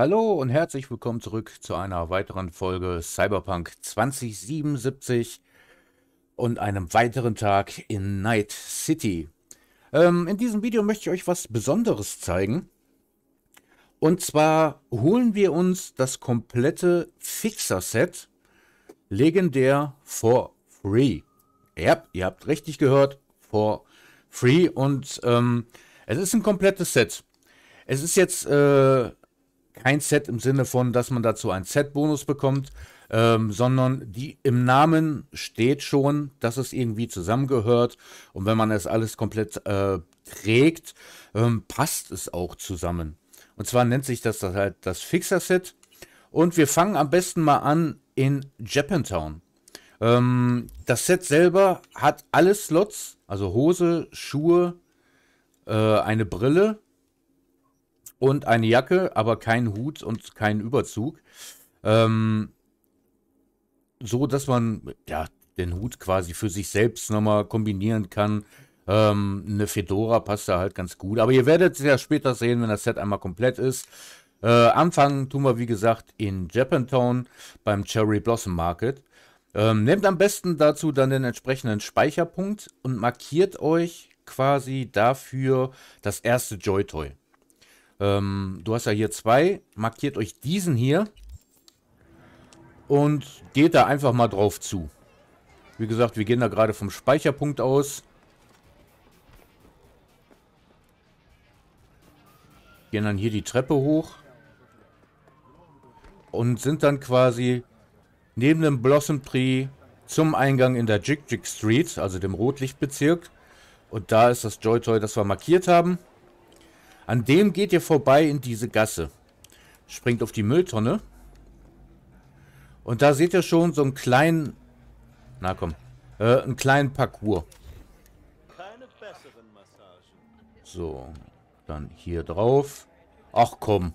Hallo und herzlich willkommen zurück zu einer weiteren Folge Cyberpunk 2077 und einem weiteren Tag in Night City. Ähm, in diesem Video möchte ich euch was Besonderes zeigen. Und zwar holen wir uns das komplette Fixer-Set legendär for free. Ja, ihr habt richtig gehört, for free. Und ähm, es ist ein komplettes Set. Es ist jetzt... Äh, kein Set im Sinne von, dass man dazu einen Set-Bonus bekommt, ähm, sondern die im Namen steht schon, dass es irgendwie zusammengehört. Und wenn man es alles komplett äh, trägt, ähm, passt es auch zusammen. Und zwar nennt sich das, das halt das Fixer-Set. Und wir fangen am besten mal an in Japantown. Ähm, das Set selber hat alle Slots, also Hose, Schuhe, äh, eine Brille, und eine Jacke, aber keinen Hut und keinen Überzug. Ähm, so, dass man ja, den Hut quasi für sich selbst nochmal kombinieren kann. Ähm, eine Fedora passt da halt ganz gut. Aber ihr werdet es ja später sehen, wenn das Set einmal komplett ist. Äh, anfangen tun wir, wie gesagt, in Japantown beim Cherry Blossom Market. Ähm, nehmt am besten dazu dann den entsprechenden Speicherpunkt und markiert euch quasi dafür das erste Joy-Toy. Ähm, du hast ja hier zwei. Markiert euch diesen hier. Und geht da einfach mal drauf zu. Wie gesagt, wir gehen da gerade vom Speicherpunkt aus. Gehen dann hier die Treppe hoch. Und sind dann quasi neben dem Blossom Tree zum Eingang in der Jig Jig Street, also dem Rotlichtbezirk. Und da ist das Joy Toy, das wir markiert haben. An dem geht ihr vorbei in diese Gasse. Springt auf die Mülltonne. Und da seht ihr schon so einen kleinen... Na komm. Äh, einen kleinen Parcours. So. Dann hier drauf. Ach komm.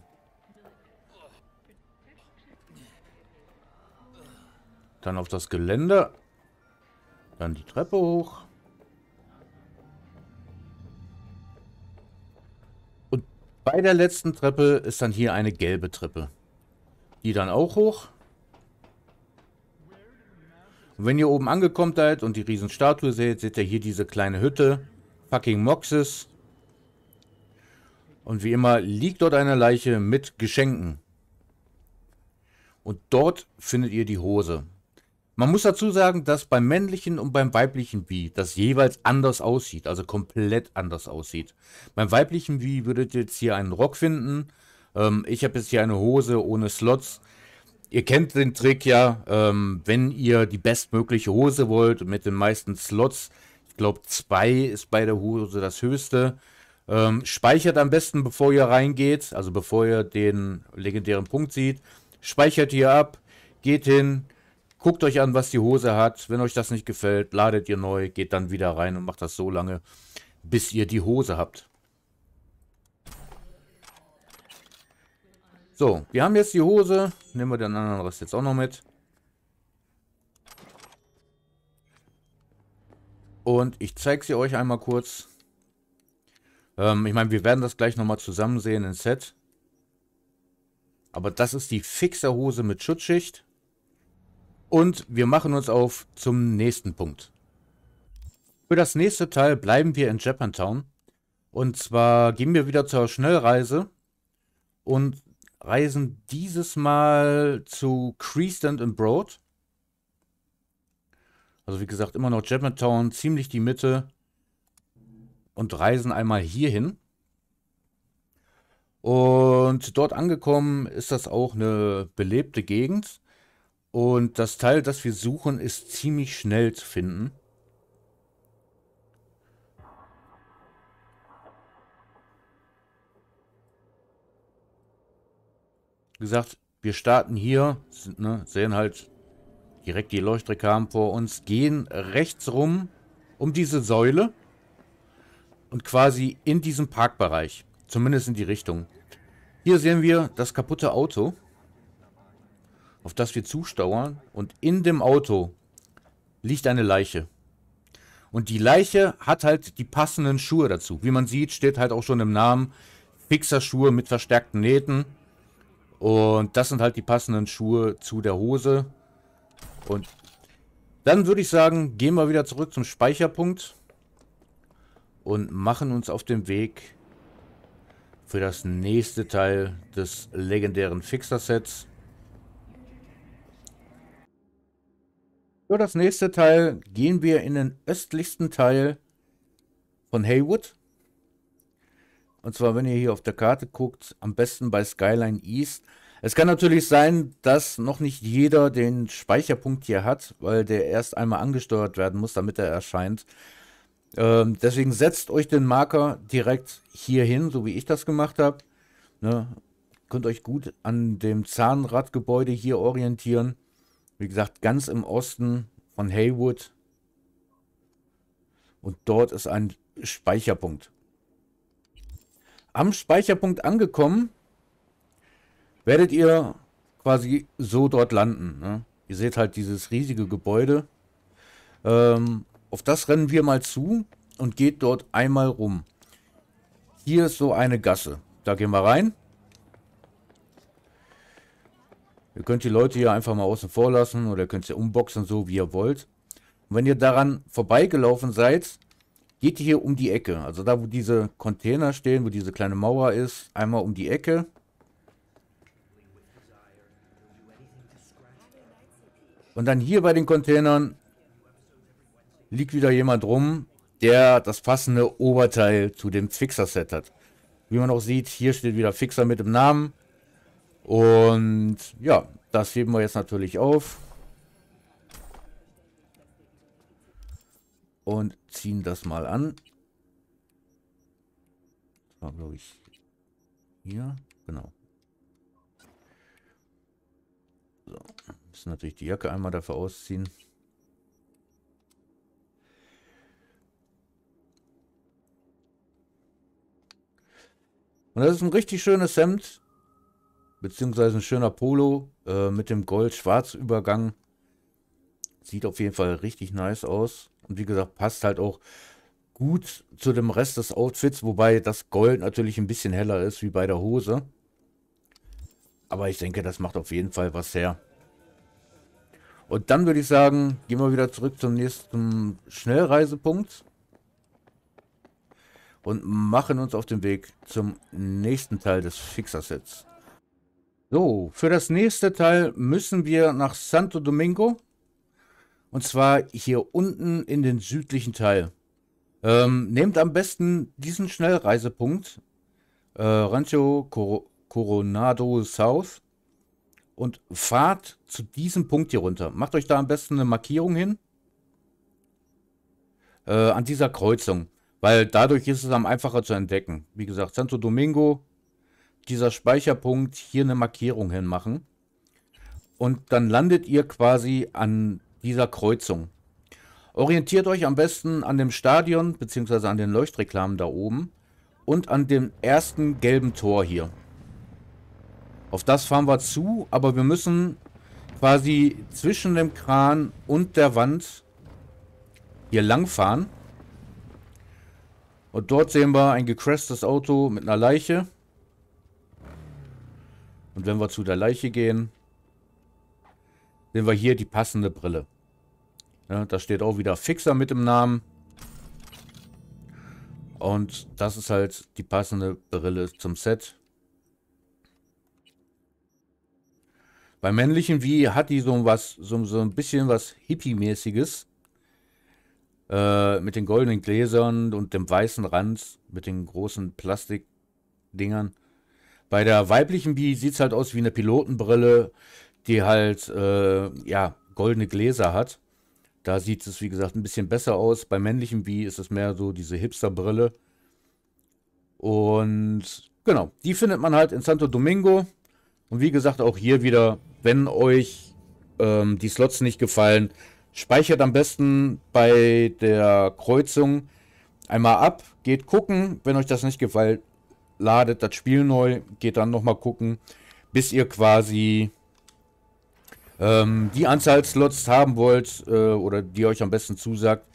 Dann auf das Geländer. Dann die Treppe hoch. Bei der letzten Treppe ist dann hier eine gelbe Treppe. Die dann auch hoch. Und wenn ihr oben angekommen seid und die Riesenstatue seht, seht ihr hier diese kleine Hütte. Fucking Moxes. Und wie immer liegt dort eine Leiche mit Geschenken. Und dort findet ihr die Hose. Man muss dazu sagen, dass beim männlichen und beim weiblichen Wie das jeweils anders aussieht, also komplett anders aussieht. Beim weiblichen Wie würdet ihr jetzt hier einen Rock finden. Ähm, ich habe jetzt hier eine Hose ohne Slots. Ihr kennt den Trick ja, ähm, wenn ihr die bestmögliche Hose wollt mit den meisten Slots, ich glaube zwei ist bei der Hose das höchste, ähm, speichert am besten, bevor ihr reingeht, also bevor ihr den legendären Punkt sieht, speichert hier ab, geht hin, Guckt euch an, was die Hose hat. Wenn euch das nicht gefällt, ladet ihr neu, geht dann wieder rein und macht das so lange, bis ihr die Hose habt. So, wir haben jetzt die Hose. Nehmen wir den anderen Rest jetzt auch noch mit. Und ich zeige sie euch einmal kurz. Ähm, ich meine, wir werden das gleich nochmal zusammen sehen im Set. Aber das ist die Fixer-Hose mit Schutzschicht. Und wir machen uns auf zum nächsten Punkt. Für das nächste Teil bleiben wir in Japantown. Und zwar gehen wir wieder zur Schnellreise und reisen dieses Mal zu Creasland and Broad. Also wie gesagt, immer noch Japantown, ziemlich die Mitte. Und reisen einmal hierhin. Und dort angekommen ist das auch eine belebte Gegend. Und das Teil, das wir suchen, ist ziemlich schnell zu finden. Wie gesagt, wir starten hier, ne, sehen halt direkt die Leuchtrekam vor uns, gehen rechts rum um diese Säule und quasi in diesem Parkbereich, zumindest in die Richtung. Hier sehen wir das kaputte Auto auf das wir zustauern und in dem Auto liegt eine Leiche. Und die Leiche hat halt die passenden Schuhe dazu. Wie man sieht, steht halt auch schon im Namen Fixerschuhe mit verstärkten Nähten. Und das sind halt die passenden Schuhe zu der Hose. Und dann würde ich sagen, gehen wir wieder zurück zum Speicherpunkt und machen uns auf den Weg für das nächste Teil des legendären Fixer-Sets. Für das nächste Teil gehen wir in den östlichsten Teil von Haywood. Und zwar, wenn ihr hier auf der Karte guckt, am besten bei Skyline East. Es kann natürlich sein, dass noch nicht jeder den Speicherpunkt hier hat, weil der erst einmal angesteuert werden muss, damit er erscheint. Ähm, deswegen setzt euch den Marker direkt hier hin, so wie ich das gemacht habe. Ne? Könnt euch gut an dem Zahnradgebäude hier orientieren. Wie gesagt, ganz im Osten von Haywood. Und dort ist ein Speicherpunkt. Am Speicherpunkt angekommen, werdet ihr quasi so dort landen. Ne? Ihr seht halt dieses riesige Gebäude. Ähm, auf das rennen wir mal zu und geht dort einmal rum. Hier ist so eine Gasse. Da gehen wir rein. Ihr könnt die Leute hier einfach mal außen vor lassen oder ihr könnt sie unboxen, so wie ihr wollt. Und wenn ihr daran vorbeigelaufen seid, geht ihr hier um die Ecke. Also da, wo diese Container stehen, wo diese kleine Mauer ist, einmal um die Ecke. Und dann hier bei den Containern liegt wieder jemand rum, der das passende Oberteil zu dem Fixer-Set hat. Wie man auch sieht, hier steht wieder Fixer mit dem Namen. Und ja, das heben wir jetzt natürlich auf. Und ziehen das mal an. Das war, glaube ich, hier. Genau. So, müssen natürlich die Jacke einmal dafür ausziehen. Und das ist ein richtig schönes Hemd beziehungsweise ein schöner Polo äh, mit dem Gold-Schwarz-Übergang. Sieht auf jeden Fall richtig nice aus. Und wie gesagt, passt halt auch gut zu dem Rest des Outfits, wobei das Gold natürlich ein bisschen heller ist wie bei der Hose. Aber ich denke, das macht auf jeden Fall was her. Und dann würde ich sagen, gehen wir wieder zurück zum nächsten Schnellreisepunkt. Und machen uns auf den Weg zum nächsten Teil des Fixer-Sets. So, für das nächste Teil müssen wir nach Santo Domingo. Und zwar hier unten in den südlichen Teil. Ähm, nehmt am besten diesen Schnellreisepunkt. Äh, Rancho Cor Coronado South. Und fahrt zu diesem Punkt hier runter. Macht euch da am besten eine Markierung hin. Äh, an dieser Kreuzung. Weil dadurch ist es am einfacher zu entdecken. Wie gesagt, Santo Domingo, dieser Speicherpunkt hier eine Markierung hinmachen. Und dann landet ihr quasi an dieser Kreuzung. Orientiert euch am besten an dem Stadion bzw. an den Leuchtreklamen da oben und an dem ersten gelben Tor hier. Auf das fahren wir zu, aber wir müssen quasi zwischen dem Kran und der Wand hier langfahren. Und dort sehen wir ein gecrashtes Auto mit einer Leiche. Und wenn wir zu der Leiche gehen, sehen wir hier die passende Brille. Ja, da steht auch wieder Fixer mit dem Namen. Und das ist halt die passende Brille zum Set. Bei männlichen wie hat die so was, so, so ein bisschen was Hippie-mäßiges. Äh, mit den goldenen Gläsern und dem weißen Rand, mit den großen Plastikdingern. Bei der weiblichen Bee sieht es halt aus wie eine Pilotenbrille, die halt, äh, ja, goldene Gläser hat. Da sieht es, wie gesagt, ein bisschen besser aus. Bei männlichen Bee ist es mehr so diese Hipsterbrille. Und genau, die findet man halt in Santo Domingo. Und wie gesagt, auch hier wieder, wenn euch ähm, die Slots nicht gefallen, speichert am besten bei der Kreuzung einmal ab, geht gucken. Wenn euch das nicht gefällt, ladet das Spiel neu, geht dann nochmal gucken, bis ihr quasi ähm, die Anzahl Slots haben wollt äh, oder die euch am besten zusagt.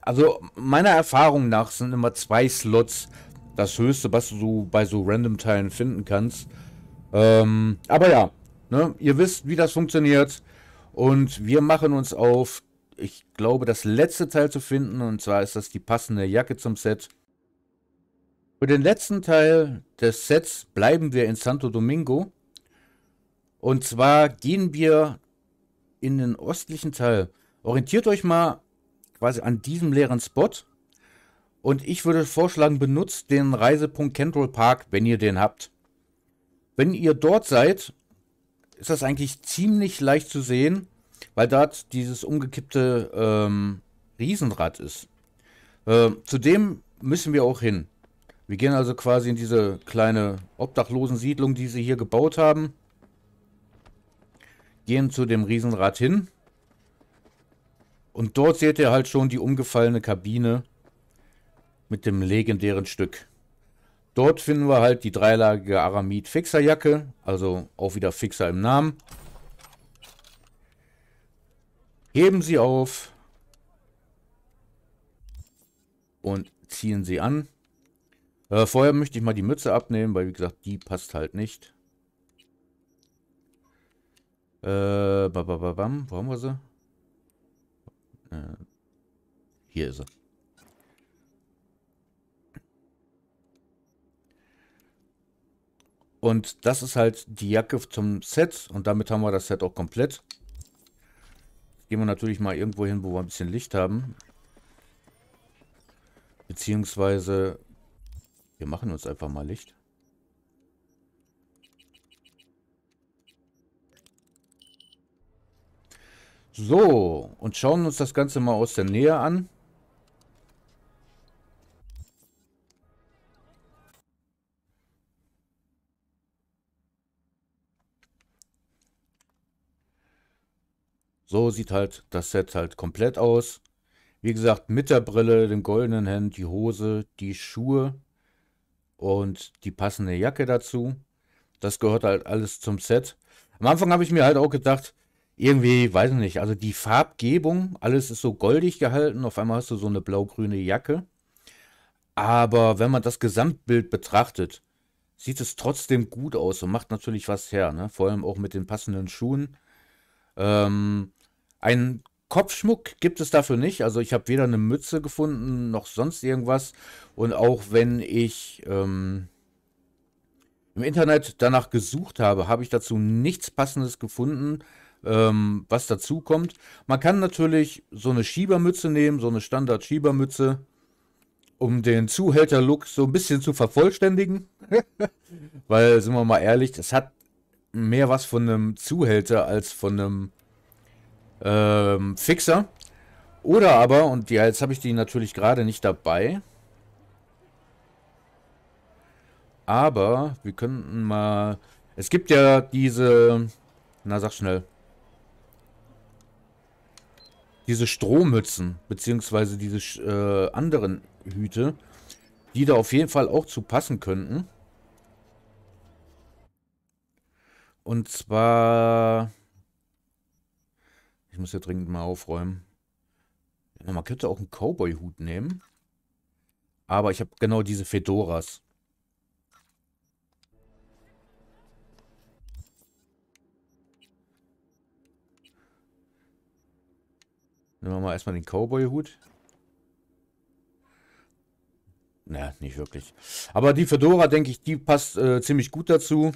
Also meiner Erfahrung nach sind immer zwei Slots das Höchste, was du bei so Random-Teilen finden kannst. Ähm, aber ja, ne, ihr wisst, wie das funktioniert. Und wir machen uns auf, ich glaube, das letzte Teil zu finden. Und zwar ist das die passende Jacke zum Set. Für den letzten Teil des Sets bleiben wir in Santo Domingo. Und zwar gehen wir in den ostlichen Teil. Orientiert euch mal quasi an diesem leeren Spot. Und ich würde vorschlagen, benutzt den Reisepunkt Kendall Park, wenn ihr den habt. Wenn ihr dort seid, ist das eigentlich ziemlich leicht zu sehen, weil dort dieses umgekippte ähm, Riesenrad ist. Äh, zudem müssen wir auch hin. Wir gehen also quasi in diese kleine Obdachlosensiedlung, die sie hier gebaut haben. Gehen zu dem Riesenrad hin. Und dort seht ihr halt schon die umgefallene Kabine mit dem legendären Stück. Dort finden wir halt die dreilagige Aramid Fixerjacke, also auch wieder Fixer im Namen. Heben sie auf und ziehen sie an. Äh, vorher möchte ich mal die Mütze abnehmen, weil wie gesagt, die passt halt nicht. Äh, ba -ba -bam, wo haben wir sie? Äh, hier ist sie. Und das ist halt die Jacke zum Set. Und damit haben wir das Set auch komplett. gehen wir natürlich mal irgendwo hin, wo wir ein bisschen Licht haben. Beziehungsweise wir machen uns einfach mal Licht. So, und schauen uns das Ganze mal aus der Nähe an. So sieht halt das Set halt komplett aus. Wie gesagt, mit der Brille, dem goldenen Hemd, die Hose, die Schuhe und die passende Jacke dazu. Das gehört halt alles zum Set. Am Anfang habe ich mir halt auch gedacht, irgendwie, weiß ich nicht, also die Farbgebung, alles ist so goldig gehalten, auf einmal hast du so eine blau-grüne Jacke. Aber wenn man das Gesamtbild betrachtet, sieht es trotzdem gut aus und macht natürlich was her, ne? vor allem auch mit den passenden Schuhen. Ähm, ein Kopfschmuck gibt es dafür nicht. Also ich habe weder eine Mütze gefunden noch sonst irgendwas. Und auch wenn ich ähm, im Internet danach gesucht habe, habe ich dazu nichts Passendes gefunden, ähm, was dazu kommt. Man kann natürlich so eine Schiebermütze nehmen, so eine Standard-Schiebermütze, um den Zuhälter-Look so ein bisschen zu vervollständigen. Weil, sind wir mal ehrlich, es hat mehr was von einem Zuhälter als von einem ähm, Fixer. Oder aber, und ja, jetzt habe ich die natürlich gerade nicht dabei. Aber wir könnten mal... Es gibt ja diese... Na, sag schnell. Diese Strohmützen, beziehungsweise diese äh, anderen Hüte, die da auf jeden Fall auch zu passen könnten. Und zwar... Ich muss ja dringend mal aufräumen. Ja, man könnte auch einen Cowboy-Hut nehmen. Aber ich habe genau diese Fedoras. Nehmen wir mal erstmal den Cowboy-Hut. Naja, nicht wirklich. Aber die Fedora, denke ich, die passt äh, ziemlich gut dazu.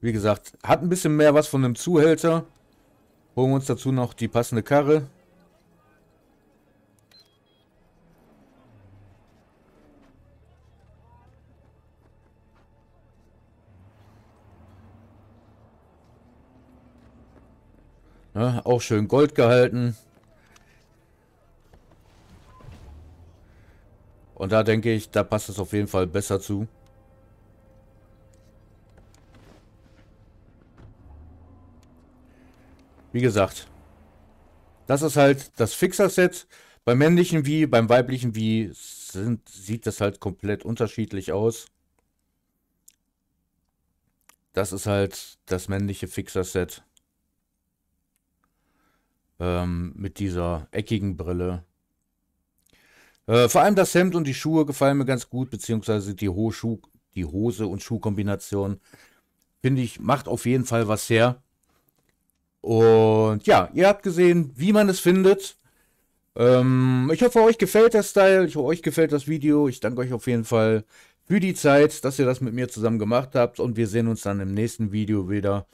Wie gesagt, hat ein bisschen mehr was von einem Zuhälter. Holen wir uns dazu noch die passende Karre. Ja, auch schön Gold gehalten. Und da denke ich, da passt es auf jeden Fall besser zu. Wie gesagt, das ist halt das Fixer-Set. Beim männlichen wie, beim weiblichen wie sind, sieht das halt komplett unterschiedlich aus. Das ist halt das männliche Fixer-Set. Ähm, mit dieser eckigen Brille. Äh, vor allem das Hemd und die Schuhe gefallen mir ganz gut, beziehungsweise die, Ho die Hose und Schuhkombination. Finde ich, macht auf jeden Fall was her. Und ja, ihr habt gesehen, wie man es findet. Ähm, ich hoffe, euch gefällt der Style. Ich hoffe, euch gefällt das Video. Ich danke euch auf jeden Fall für die Zeit, dass ihr das mit mir zusammen gemacht habt. Und wir sehen uns dann im nächsten Video wieder.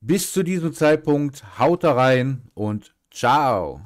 Bis zu diesem Zeitpunkt, haut da rein und ciao.